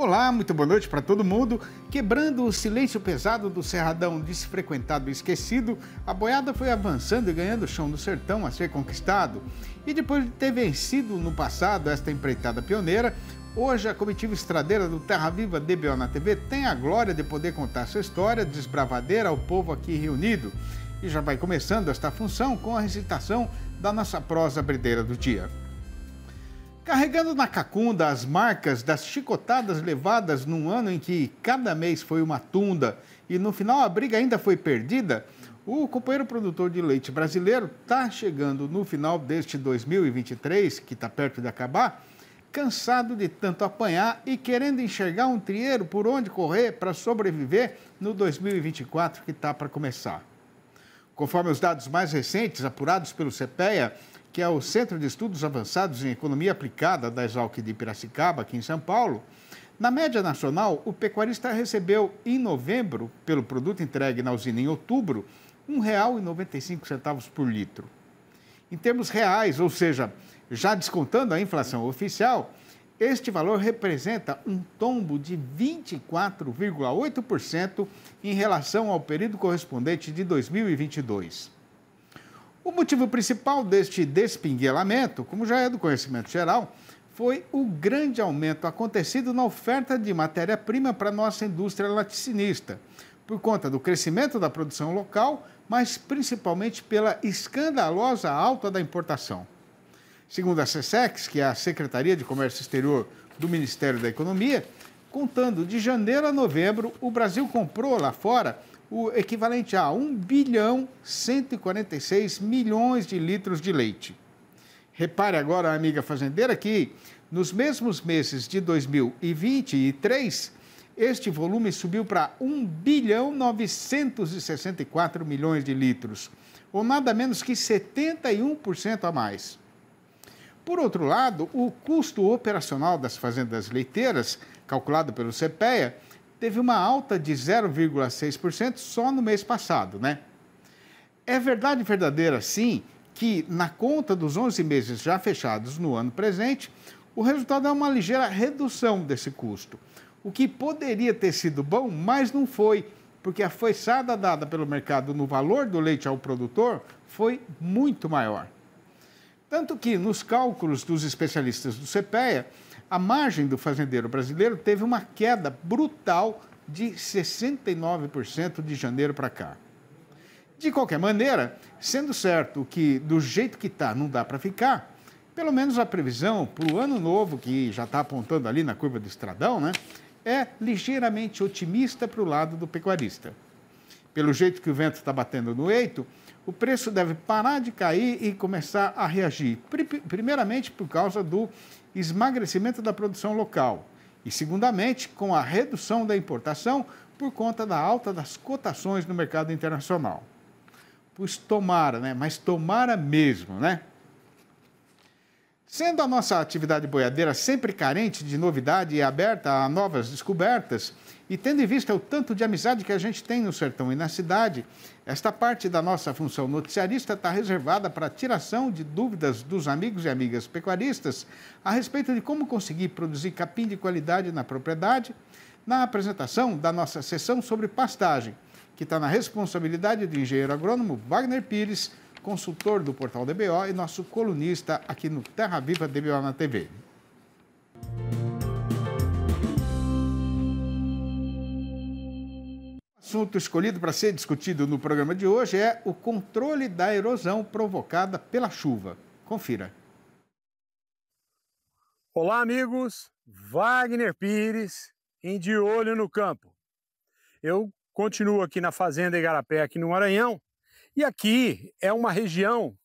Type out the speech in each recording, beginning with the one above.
Olá, muito boa noite para todo mundo. Quebrando o silêncio pesado do Cerradão desfrequentado e esquecido, a boiada foi avançando e ganhando o chão do sertão a ser conquistado. E depois de ter vencido no passado esta empreitada pioneira, hoje a comitiva estradeira do Terra Viva DBO na TV tem a glória de poder contar sua história desbravadeira ao povo aqui reunido. E já vai começando esta função com a recitação da nossa prosa brideira do dia. Carregando na cacunda as marcas das chicotadas levadas num ano em que cada mês foi uma tunda e no final a briga ainda foi perdida, o companheiro produtor de leite brasileiro está chegando no final deste 2023, que está perto de acabar, cansado de tanto apanhar e querendo enxergar um trieiro por onde correr para sobreviver no 2024 que está para começar. Conforme os dados mais recentes apurados pelo CPEA, que é o Centro de Estudos Avançados em Economia Aplicada da Exalc de Piracicaba, aqui em São Paulo, na média nacional, o pecuarista recebeu em novembro, pelo produto entregue na usina em outubro, R$ 1,95 por litro. Em termos reais, ou seja, já descontando a inflação oficial, este valor representa um tombo de 24,8% em relação ao período correspondente de 2022 motivo principal deste despinguelamento, como já é do conhecimento geral, foi o grande aumento acontecido na oferta de matéria-prima para nossa indústria laticinista, por conta do crescimento da produção local, mas principalmente pela escandalosa alta da importação. Segundo a SESEX, que é a Secretaria de Comércio Exterior do Ministério da Economia, contando de janeiro a novembro, o Brasil comprou lá fora o equivalente a 1 bilhão 146 milhões de litros de leite. Repare agora, amiga fazendeira, que nos mesmos meses de 2023, este volume subiu para 1 bilhão 964 milhões de litros, ou nada menos que 71% a mais. Por outro lado, o custo operacional das fazendas leiteiras, calculado pelo CPEA, teve uma alta de 0,6% só no mês passado, né? É verdade verdadeira, sim, que na conta dos 11 meses já fechados no ano presente, o resultado é uma ligeira redução desse custo. O que poderia ter sido bom, mas não foi, porque a foiçada dada pelo mercado no valor do leite ao produtor foi muito maior. Tanto que, nos cálculos dos especialistas do CPEA, a margem do fazendeiro brasileiro teve uma queda brutal de 69% de janeiro para cá. De qualquer maneira, sendo certo que do jeito que está não dá para ficar, pelo menos a previsão para o ano novo, que já está apontando ali na curva do estradão, né, é ligeiramente otimista para o lado do pecuarista. Pelo jeito que o vento está batendo no eito, o preço deve parar de cair e começar a reagir, primeiramente por causa do esmagrecimento da produção local e, segundamente, com a redução da importação por conta da alta das cotações no mercado internacional. Pois tomara, né? Mas tomara mesmo, né? Sendo a nossa atividade boiadeira sempre carente de novidade e aberta a novas descobertas, e tendo em vista o tanto de amizade que a gente tem no sertão e na cidade, esta parte da nossa função noticiarista está reservada para a tiração de dúvidas dos amigos e amigas pecuaristas a respeito de como conseguir produzir capim de qualidade na propriedade, na apresentação da nossa sessão sobre pastagem, que está na responsabilidade do engenheiro agrônomo Wagner Pires consultor do portal DBO e nosso colunista aqui no Terra Viva DBO na TV. O assunto escolhido para ser discutido no programa de hoje é o controle da erosão provocada pela chuva. Confira. Olá, amigos. Wagner Pires, em De Olho no Campo. Eu continuo aqui na Fazenda Igarapé, aqui no Maranhão, e aqui é uma região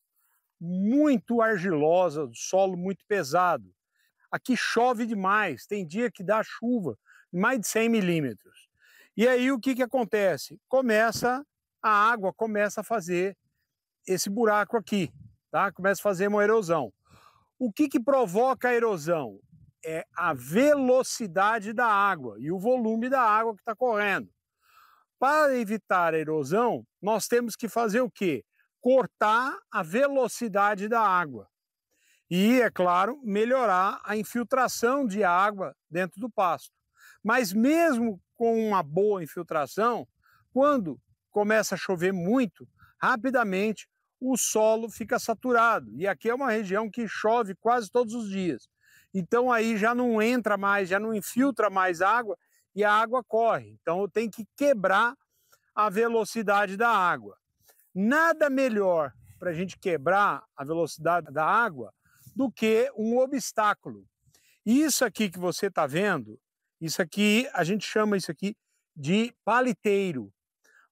muito argilosa, solo muito pesado. Aqui chove demais, tem dia que dá chuva, mais de 100 milímetros. E aí o que, que acontece? Começa, a água começa a fazer esse buraco aqui, tá? Começa a fazer uma erosão. O que, que provoca a erosão? É a velocidade da água e o volume da água que está correndo. Para evitar a erosão, nós temos que fazer o quê? Cortar a velocidade da água. E, é claro, melhorar a infiltração de água dentro do pasto. Mas, mesmo com uma boa infiltração, quando começa a chover muito, rapidamente o solo fica saturado. E aqui é uma região que chove quase todos os dias. Então aí já não entra mais, já não infiltra mais água e a água corre. Então eu tenho que quebrar a velocidade da água. Nada melhor para a gente quebrar a velocidade da água do que um obstáculo. Isso aqui que você está vendo, isso aqui, a gente chama isso aqui de paliteiro.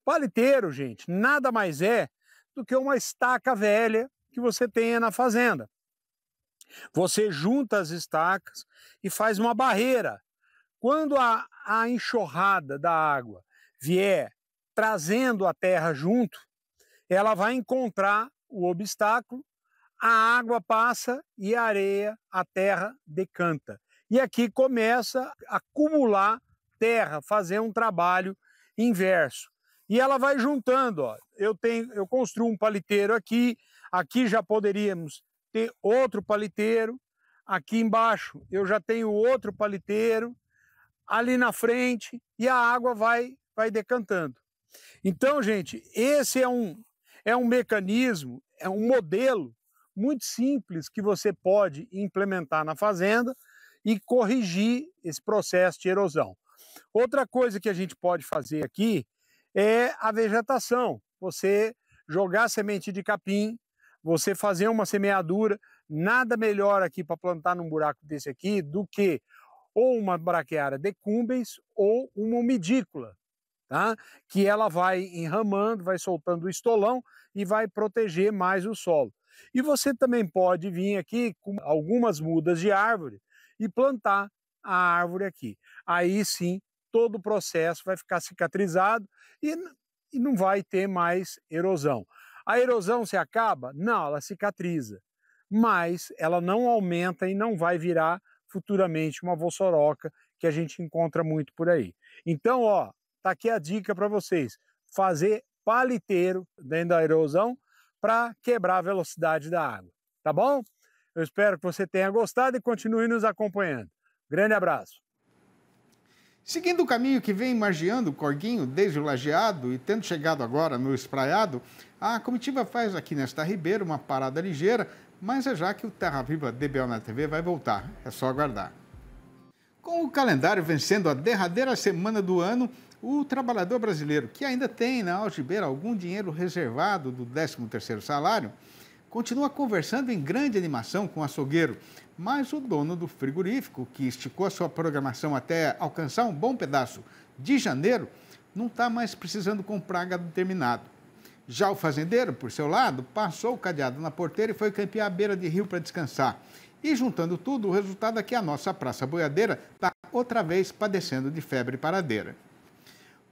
Paliteiro, gente, nada mais é do que uma estaca velha que você tenha na fazenda. Você junta as estacas e faz uma barreira quando a, a enxurrada da água vier trazendo a terra junto, ela vai encontrar o obstáculo, a água passa e a areia, a terra decanta. E aqui começa a acumular terra, fazer um trabalho inverso. E ela vai juntando, ó. Eu tenho, eu construo um paliteiro aqui, aqui já poderíamos ter outro paliteiro, aqui embaixo eu já tenho outro paliteiro, ali na frente e a água vai, vai decantando. Então, gente, esse é um, é um mecanismo, é um modelo muito simples que você pode implementar na fazenda e corrigir esse processo de erosão. Outra coisa que a gente pode fazer aqui é a vegetação. Você jogar semente de capim, você fazer uma semeadura. Nada melhor aqui para plantar num buraco desse aqui do que ou uma braquiária decumbens ou uma umidícula, tá? que ela vai enramando, vai soltando o estolão e vai proteger mais o solo. E você também pode vir aqui com algumas mudas de árvore e plantar a árvore aqui. Aí sim, todo o processo vai ficar cicatrizado e, e não vai ter mais erosão. A erosão se acaba? Não, ela cicatriza, mas ela não aumenta e não vai virar futuramente uma Vossoroca, que a gente encontra muito por aí. Então, ó, tá aqui a dica para vocês: fazer paliteiro dentro da erosão para quebrar a velocidade da água, tá bom? Eu espero que você tenha gostado e continue nos acompanhando. Grande abraço! Seguindo o caminho que vem margeando o Corguinho desde o Lajeado e tendo chegado agora no Espraiado, a comitiva faz aqui nesta Ribeira uma parada ligeira, mas é já que o Terra Viva DBL na TV vai voltar, é só aguardar. Com o calendário vencendo a derradeira semana do ano, o trabalhador brasileiro, que ainda tem na algibeira algum dinheiro reservado do 13º salário, continua conversando em grande animação com o açougueiro, mas o dono do frigorífico, que esticou a sua programação até alcançar um bom pedaço de janeiro, não está mais precisando comprar gado terminado. Já o fazendeiro, por seu lado, passou o cadeado na porteira e foi campear à beira de rio para descansar. E juntando tudo, o resultado é que a nossa praça boiadeira está outra vez padecendo de febre paradeira.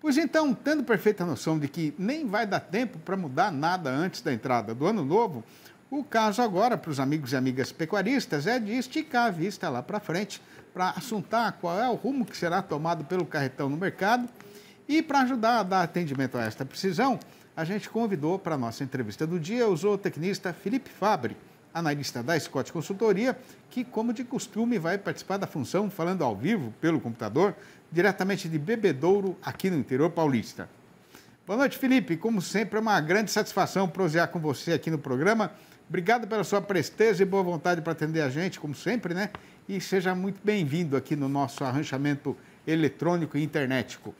Pois então, tendo perfeita noção de que nem vai dar tempo para mudar nada antes da entrada do ano novo, o caso agora, para os amigos e amigas pecuaristas, é de esticar a vista lá para frente, para assuntar qual é o rumo que será tomado pelo carretão no mercado. E para ajudar a dar atendimento a esta precisão, a gente convidou para a nossa entrevista do dia o zootecnista Felipe Fabre, analista da Scott Consultoria, que, como de costume, vai participar da função falando ao vivo pelo computador, diretamente de Bebedouro, aqui no interior paulista. Boa noite, Felipe. Como sempre, é uma grande satisfação prosear com você aqui no programa Obrigado pela sua presteza e boa vontade para atender a gente, como sempre, né? E seja muito bem-vindo aqui no nosso arranjamento eletrônico e internetico.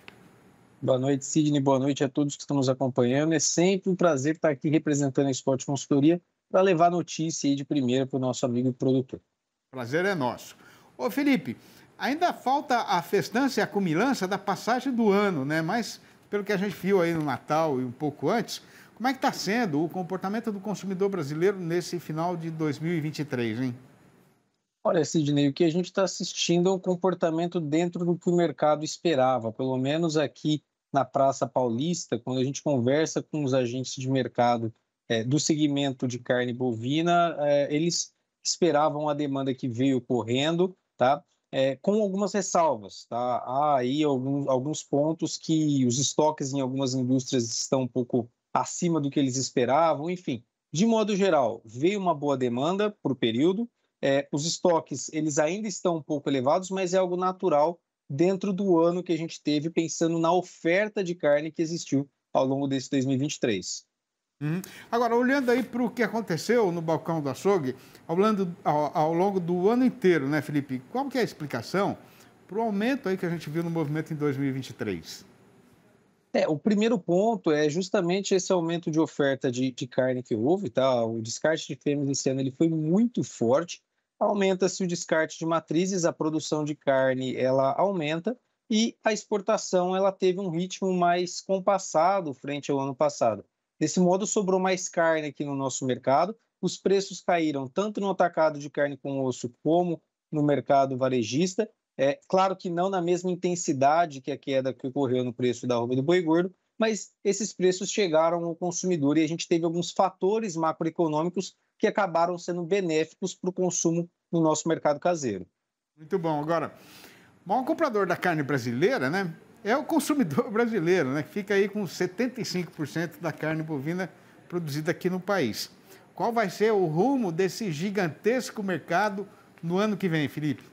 Boa noite, Sidney. Boa noite a todos que estão nos acompanhando. É sempre um prazer estar aqui representando a Esporte Consultoria para levar notícia aí de primeira para o nosso amigo e produtor. Prazer é nosso. Ô, Felipe, ainda falta a festança e a cumilança da passagem do ano, né? Mas, pelo que a gente viu aí no Natal e um pouco antes, como é que está sendo o comportamento do consumidor brasileiro nesse final de 2023, hein? Olha, Sidney, o que a gente está assistindo é um comportamento dentro do que o mercado esperava, pelo menos aqui na Praça Paulista, quando a gente conversa com os agentes de mercado é, do segmento de carne bovina, é, eles esperavam a demanda que veio correndo, tá? É, com algumas ressalvas. Tá? Há aí alguns, alguns pontos que os estoques em algumas indústrias estão um pouco acima do que eles esperavam, enfim. De modo geral, veio uma boa demanda para o período. É, os estoques eles ainda estão um pouco elevados, mas é algo natural dentro do ano que a gente teve, pensando na oferta de carne que existiu ao longo desse 2023. Uhum. Agora, olhando aí para o que aconteceu no balcão do açougue, ao, ao, ao, longo do ano inteiro, né, Felipe? Qual que é a explicação para o aumento aí que a gente viu no movimento em 2023? É, o primeiro ponto é justamente esse aumento de oferta de, de carne que houve, tá? O descarte de fêmeas esse ano ele foi muito forte. Aumenta-se o descarte de matrizes, a produção de carne ela aumenta e a exportação ela teve um ritmo mais compassado frente ao ano passado. Desse modo, sobrou mais carne aqui no nosso mercado. Os preços caíram tanto no atacado de carne com osso como no mercado varejista é, claro que não na mesma intensidade que a queda que ocorreu no preço da roupa do boi gordo, mas esses preços chegaram ao consumidor e a gente teve alguns fatores macroeconômicos que acabaram sendo benéficos para o consumo no nosso mercado caseiro. Muito bom. Agora, o maior comprador da carne brasileira, né? É o consumidor brasileiro, né? Que fica aí com 75% da carne bovina produzida aqui no país. Qual vai ser o rumo desse gigantesco mercado no ano que vem, Felipe?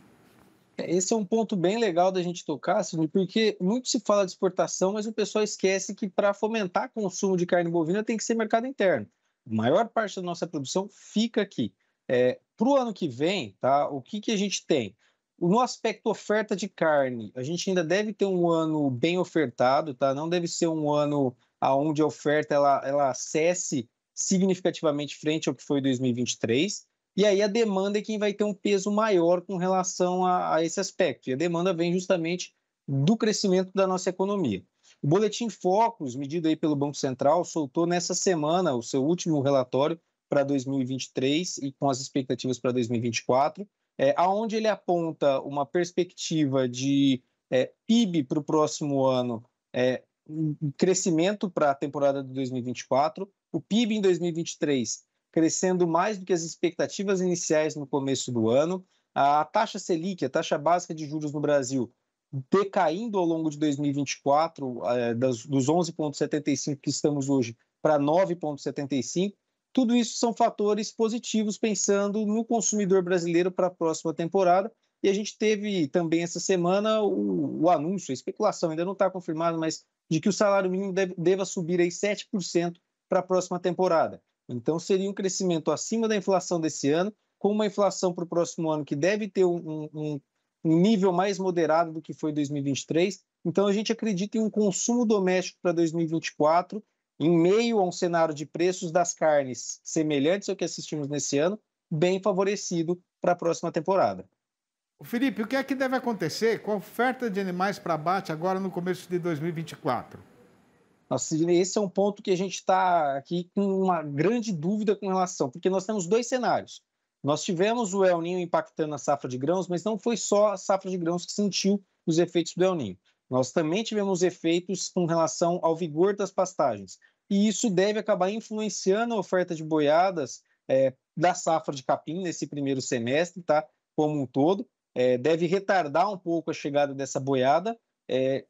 Esse é um ponto bem legal da gente tocar, Sidney, porque muito se fala de exportação, mas o pessoal esquece que para fomentar consumo de carne bovina tem que ser mercado interno. A maior parte da nossa produção fica aqui. É, para o ano que vem, tá, o que, que a gente tem? No aspecto oferta de carne, a gente ainda deve ter um ano bem ofertado, tá? Não deve ser um ano aonde a oferta ela, ela cesse significativamente frente ao que foi 2023. E aí a demanda é quem vai ter um peso maior com relação a, a esse aspecto. E a demanda vem justamente do crescimento da nossa economia. O Boletim Focus, medido aí pelo Banco Central, soltou nessa semana o seu último relatório para 2023 e com as expectativas para 2024, é, aonde ele aponta uma perspectiva de é, PIB para o próximo ano, é, um crescimento para a temporada de 2024, o PIB em 2023 crescendo mais do que as expectativas iniciais no começo do ano. A taxa Selic, a taxa básica de juros no Brasil, decaindo ao longo de 2024, é, eh, das, dos 11,75 que estamos hoje para 9,75. Tudo isso são fatores positivos pensando no consumidor brasileiro para a próxima temporada. E a gente teve também essa semana o, o anúncio, a especulação ainda não está confirmada, mas de que o salário mínimo deve, deva subir aí 7% para a próxima temporada. Então, seria um crescimento acima da inflação desse ano, com uma inflação para o próximo ano que deve ter um, um, um nível mais moderado do que foi 2023. Então, a gente acredita em um consumo doméstico para 2024, em meio a um cenário de preços das carnes semelhantes ao que assistimos nesse ano, bem favorecido para a próxima temporada. Felipe, o que é que deve acontecer com a oferta de animais para abate agora no começo de 2024? Nossa, esse é um ponto que a gente está aqui com uma grande dúvida com relação, porque nós temos dois cenários. Nós tivemos o El Ninho impactando a safra de grãos, mas não foi só a safra de grãos que sentiu os efeitos do El Ninho. Nós também tivemos efeitos com relação ao vigor das pastagens. E isso deve acabar influenciando a oferta de boiadas é, da safra de capim nesse primeiro semestre, tá? Como um todo. É, deve retardar um pouco a chegada dessa boiada, é,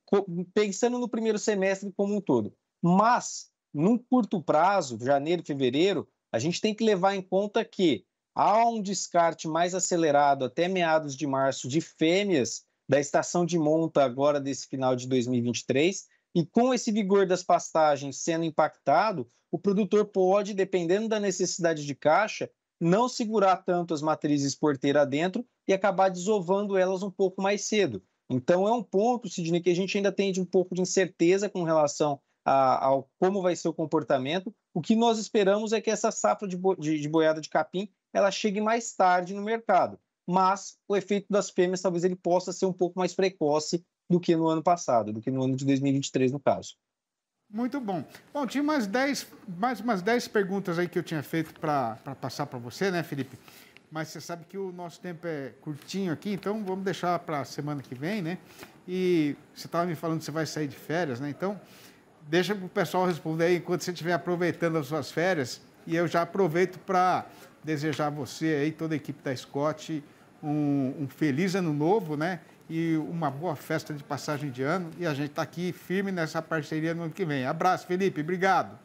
pensando no primeiro semestre como um todo. Mas, num curto prazo, janeiro, fevereiro, a gente tem que levar em conta que há um descarte mais acelerado até meados de março de fêmeas da estação de monta agora desse final de 2023. E com esse vigor das pastagens sendo impactado, o produtor pode, dependendo da necessidade de caixa, não segurar tanto as matrizes porteira dentro e acabar desovando elas um pouco mais cedo. Então é um ponto, Sidney, que a gente ainda tem de um pouco de incerteza com relação a, ao como vai ser o comportamento. O que nós esperamos é que essa safra de, bo, de, de boiada de capim ela chegue mais tarde no mercado, mas o efeito das fêmeas talvez ele possa ser um pouco mais precoce do que no ano passado, do que no ano de 2023 no caso. Muito bom. Bom, tinha mais dez, mais umas 10 perguntas aí que eu tinha feito para passar para você, né, Felipe? Mas você sabe que o nosso tempo é curtinho aqui, então vamos deixar para a semana que vem, né? E você estava me falando que você vai sair de férias, né? Então, deixa para o pessoal responder aí enquanto você estiver aproveitando as suas férias. E eu já aproveito para desejar a você e toda a equipe da Scott um, um feliz ano novo, né? E uma boa festa de passagem de ano. E a gente está aqui firme nessa parceria no ano que vem. Abraço, Felipe. Obrigado.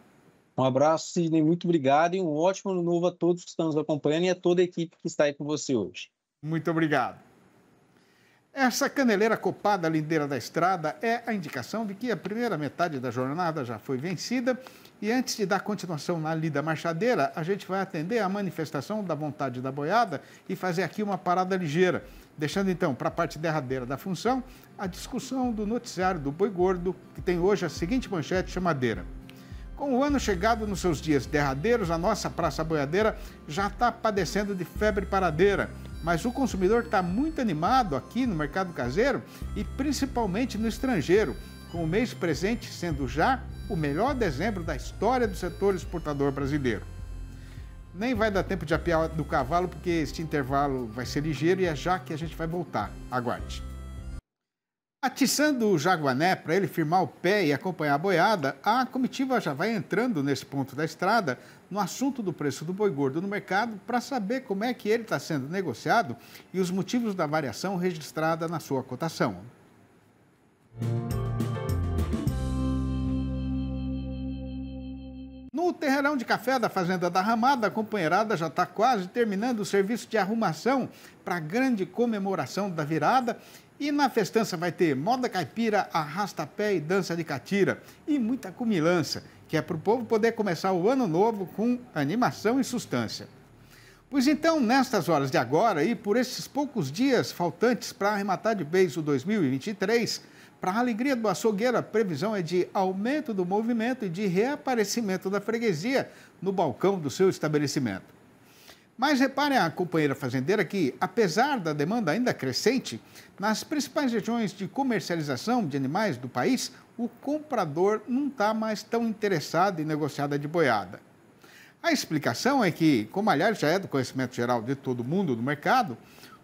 Um abraço, Sidney, muito obrigado e um ótimo ano novo a todos que estão nos acompanhando e a toda a equipe que está aí com você hoje. Muito obrigado. Essa caneleira copada lindeira da estrada é a indicação de que a primeira metade da jornada já foi vencida. E antes de dar continuação na lida marchadeira, a gente vai atender à manifestação da vontade da boiada e fazer aqui uma parada ligeira, deixando então para a parte derradeira da função a discussão do noticiário do boi gordo, que tem hoje a seguinte manchete chamadeira. Com o ano chegado nos seus dias derradeiros, a nossa praça boiadeira já está padecendo de febre paradeira, mas o consumidor está muito animado aqui no mercado caseiro e principalmente no estrangeiro, com o mês presente sendo já o melhor dezembro da história do setor exportador brasileiro. Nem vai dar tempo de apiar do cavalo, porque este intervalo vai ser ligeiro e é já que a gente vai voltar. Aguarde. Atiçando o Jaguané para ele firmar o pé e acompanhar a boiada, a comitiva já vai entrando nesse ponto da estrada no assunto do preço do boi gordo no mercado para saber como é que ele está sendo negociado e os motivos da variação registrada na sua cotação. No terreirão de café da Fazenda da Ramada, a companheirada já está quase terminando o serviço de arrumação para a grande comemoração da virada e na festança vai ter moda caipira, arrasta-pé e dança de catira. E muita cumilança, que é para o povo poder começar o ano novo com animação e sustância. Pois então, nestas horas de agora e por esses poucos dias faltantes para arrematar de vez o 2023, para a alegria do açougueiro, a previsão é de aumento do movimento e de reaparecimento da freguesia no balcão do seu estabelecimento. Mas reparem a companheira fazendeira que, apesar da demanda ainda crescente, nas principais regiões de comercialização de animais do país, o comprador não está mais tão interessado em negociada de boiada. A explicação é que, como aliás já é do conhecimento geral de todo mundo no mercado,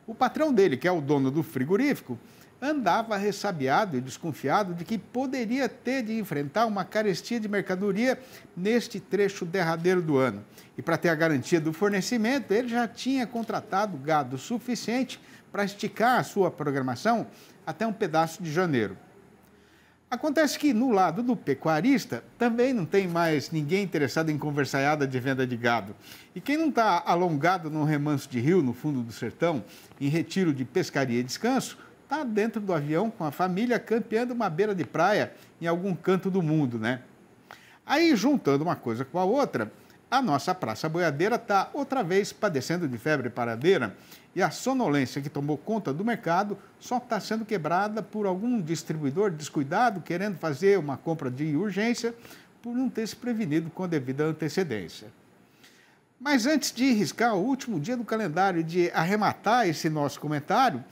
o patrão dele, que é o dono do frigorífico, andava ressabiado e desconfiado de que poderia ter de enfrentar uma carestia de mercadoria neste trecho derradeiro do ano. E para ter a garantia do fornecimento, ele já tinha contratado gado suficiente para esticar a sua programação até um pedaço de janeiro. Acontece que no lado do pecuarista também não tem mais ninguém interessado em conversaiada de venda de gado. E quem não está alongado num remanso de rio no fundo do sertão, em retiro de pescaria e descanso, está dentro do avião com a família campeando uma beira de praia em algum canto do mundo, né? Aí, juntando uma coisa com a outra, a nossa Praça Boiadeira está outra vez padecendo de febre paradeira e a sonolência que tomou conta do mercado só está sendo quebrada por algum distribuidor descuidado querendo fazer uma compra de urgência por não ter se prevenido com a devida antecedência. Mas antes de riscar o último dia do calendário e de arrematar esse nosso comentário,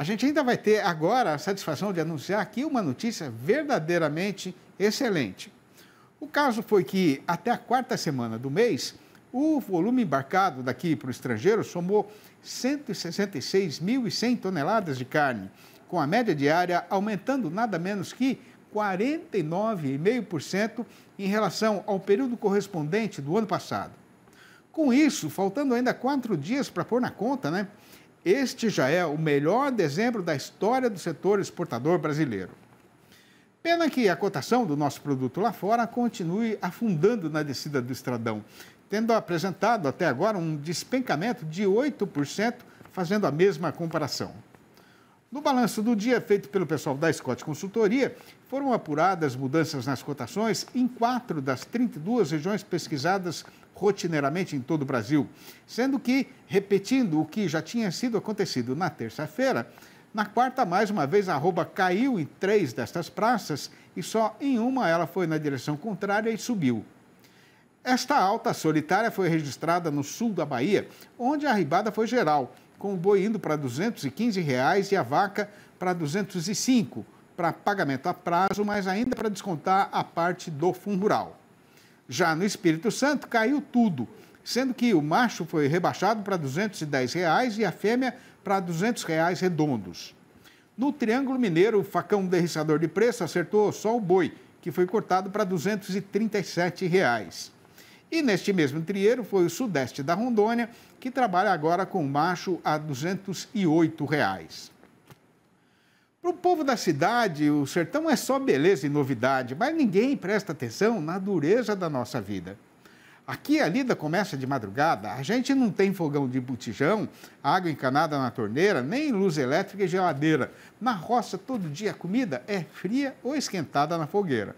a gente ainda vai ter agora a satisfação de anunciar aqui uma notícia verdadeiramente excelente. O caso foi que, até a quarta semana do mês, o volume embarcado daqui para o estrangeiro somou 166.100 toneladas de carne, com a média diária aumentando nada menos que 49,5% em relação ao período correspondente do ano passado. Com isso, faltando ainda quatro dias para pôr na conta, né? Este já é o melhor dezembro da história do setor exportador brasileiro. Pena que a cotação do nosso produto lá fora continue afundando na descida do estradão, tendo apresentado até agora um despencamento de 8%, fazendo a mesma comparação. No balanço do dia feito pelo pessoal da Scott Consultoria, foram apuradas mudanças nas cotações em quatro das 32 regiões pesquisadas rotineiramente em todo o Brasil, sendo que, repetindo o que já tinha sido acontecido na terça-feira, na quarta, mais uma vez, a arroba caiu em três destas praças e só em uma ela foi na direção contrária e subiu. Esta alta solitária foi registrada no sul da Bahia, onde a ribada foi geral, com o boi indo para R$ 215 reais e a vaca para 205 para pagamento a prazo, mas ainda para descontar a parte do fundo rural. Já no Espírito Santo, caiu tudo, sendo que o macho foi rebaixado para R$ 210 reais e a fêmea para R$ 200 reais redondos. No Triângulo Mineiro, o facão derriçador de preço acertou só o boi, que foi cortado para R$ 237. Reais. E neste mesmo trieiro foi o Sudeste da Rondônia, que trabalha agora com macho a R$ 208. Reais. Para o povo da cidade, o sertão é só beleza e novidade, mas ninguém presta atenção na dureza da nossa vida. Aqui a lida começa de madrugada, a gente não tem fogão de botijão, água encanada na torneira, nem luz elétrica e geladeira. Na roça, todo dia a comida é fria ou esquentada na fogueira.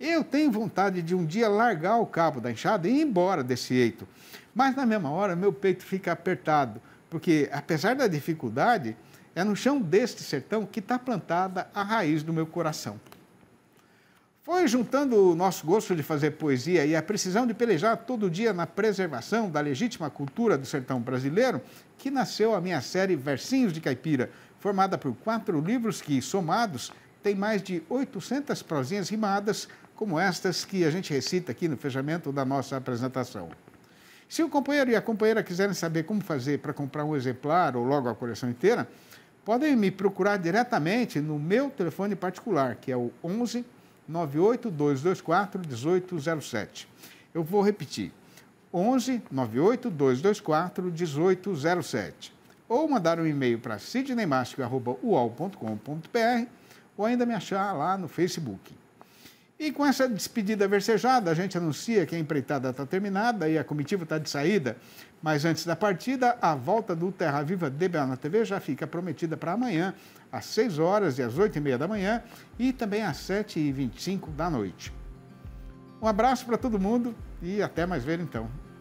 Eu tenho vontade de um dia largar o cabo da enxada e ir embora desse eito, mas na mesma hora meu peito fica apertado, porque apesar da dificuldade, é no chão deste sertão que está plantada a raiz do meu coração. Foi juntando o nosso gosto de fazer poesia e a precisão de pelejar todo dia na preservação da legítima cultura do sertão brasileiro que nasceu a minha série Versinhos de Caipira, formada por quatro livros que, somados, têm mais de 800 prosinhas rimadas, como estas que a gente recita aqui no fechamento da nossa apresentação. Se o companheiro e a companheira quiserem saber como fazer para comprar um exemplar ou logo a coleção inteira, Podem me procurar diretamente no meu telefone particular, que é o 11 98224 1807. Eu vou repetir: 11 98224 1807. Ou mandar um e-mail para sidneymasco.uol.com.br ou ainda me achar lá no Facebook. E com essa despedida versejada, a gente anuncia que a empreitada está terminada e a comitiva está de saída. Mas antes da partida, a volta do Terra Viva DBA na TV já fica prometida para amanhã, às 6 horas e às 8 e meia da manhã e também às 7 e 25 da noite. Um abraço para todo mundo e até mais ver então.